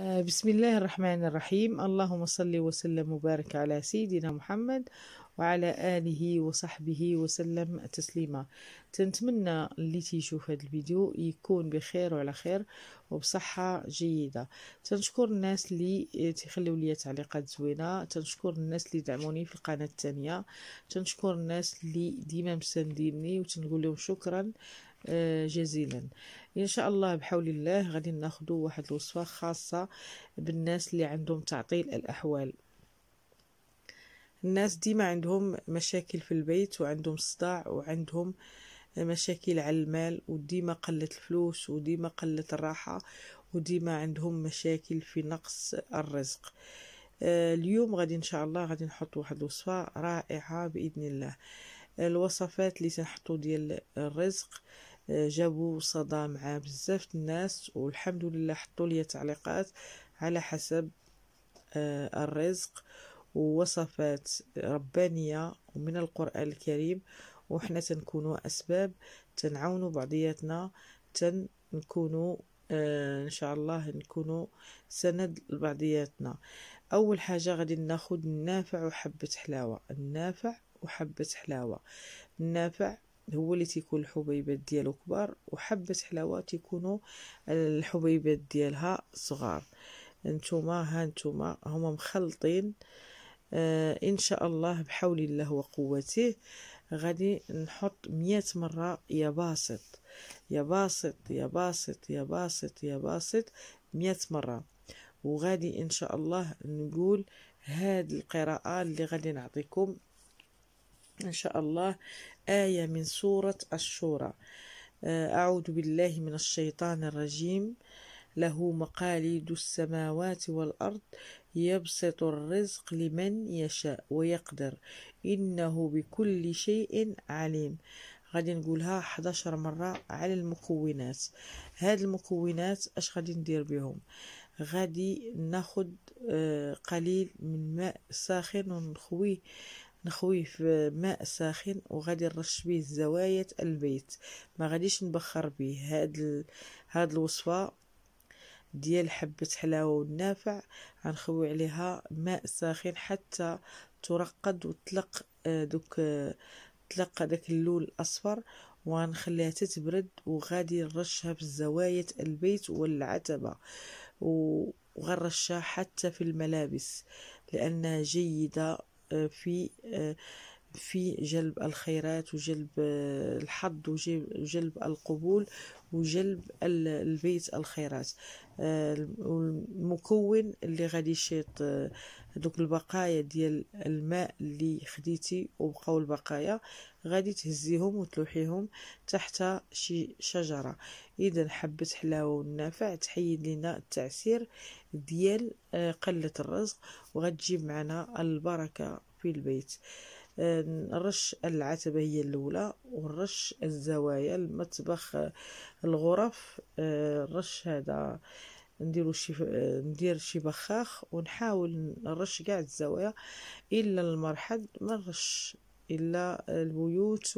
آه، بسم الله الرحمن الرحيم اللهم صل وسلم وبارك على سيدنا محمد وعلى آله وصحبه وسلم تسليما تنتمنى اللي تيشوف هذا الفيديو يكون بخير وعلى خير وبصحة جيدة تنشكر الناس اللي تخليو لي تعليقات زوينة تنشكر الناس اللي دعموني في القناة الثانية تنشكر الناس اللي ديما مسانديني وتنقول لهم شكرا آه، جزيلا ان شاء الله بحول الله غادي ناخذ واحد الوصفه خاصه بالناس اللي عندهم تعطيل الاحوال الناس ديما عندهم مشاكل في البيت وعندهم صداع وعندهم مشاكل على المال وديما قلة الفلوس وديما قلة الراحة وديما عندهم مشاكل في نقص الرزق آه، اليوم غادي ان شاء الله غادي نحط واحد الوصفه رائعه باذن الله الوصفات اللي تنحطو ديال الرزق آه جابوا صدى مع بزاف الناس والحمد لله حطوا لي تعليقات على حسب آه، الرزق ووصفات ربانية ومن القرآن الكريم وحنا تنكونوا أسباب تنعاونوا بعضياتنا تنكونوا آه، إن شاء الله نكونوا سند لبعضياتنا أول حاجة غادي ناخد النافع وحبة حلاوة النافع وحبة حلاوة النافع هو اللي تيكون الحبيبات ديالو كبار وحبه حلاوه تيكونوا الحبيبات ديالها صغار انتما ها انتما هما مخلطين آه ان شاء الله بحول الله وقوته غادي نحط مية مرة يا باسط يا باسط يا باسط يا باسط يا باسط مية مرة وغادي ان شاء الله نقول هاد القراءة اللي غادي نعطيكم إن شاء الله آية من سورة الشورى آه، أعوذ بالله من الشيطان الرجيم له مقاليد السماوات والأرض يبسط الرزق لمن يشاء ويقدر إنه بكل شيء عليم غادي نقولها 11 مرة على المكونات هاد المكونات اش غادي ندير بهم غادي ناخد آه، قليل من ماء ساخن ونخويه نخويه في ماء ساخن وغادي نرش بيه زوايا البيت ما غاديش نبخر بيه هاد ال... هاد الوصفه ديال حبه حلاوه والنافع غنخوي عليها ماء ساخن حتى ترقد وتلق آه، دوك آه، تلقى داك اللون الاصفر وغنخليها تتبرد وغادي نرشها في الزوايا البيت والعتبه وغنرشها حتى في الملابس لانها جيده Euh, puis euh, في جلب الخيرات وجلب آه، الحظ وجلب القبول وجلب البيت الخيرات آه، المكون اللي غادي يشيط آه، دوك البقايا ديال الماء اللي خديتي وبقاو البقايا غادي تهزيهم وتلوحيهم تحت شي شجره اذا حبه حلاوه والنافع تحيد لنا التعسير ديال قله الرزق وغتجيب معنا البركه في البيت نرش العتبة هي الأولى ونرش الزوايا المطبخ آه، الغرف نرش آه، هذا نديرو شي آه، ندير شي بخاخ ونحاول نرش كاع الزوايا الا المرحل ما نرش الا البيوت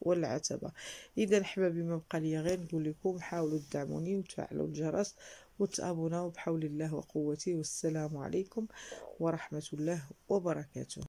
والعتبه اذا حبابي ما بقى لي غير نقول لكم حاولوا تدعموني وتفعلوا الجرس وتابوناو بحول الله وقوته والسلام عليكم ورحمه الله وبركاته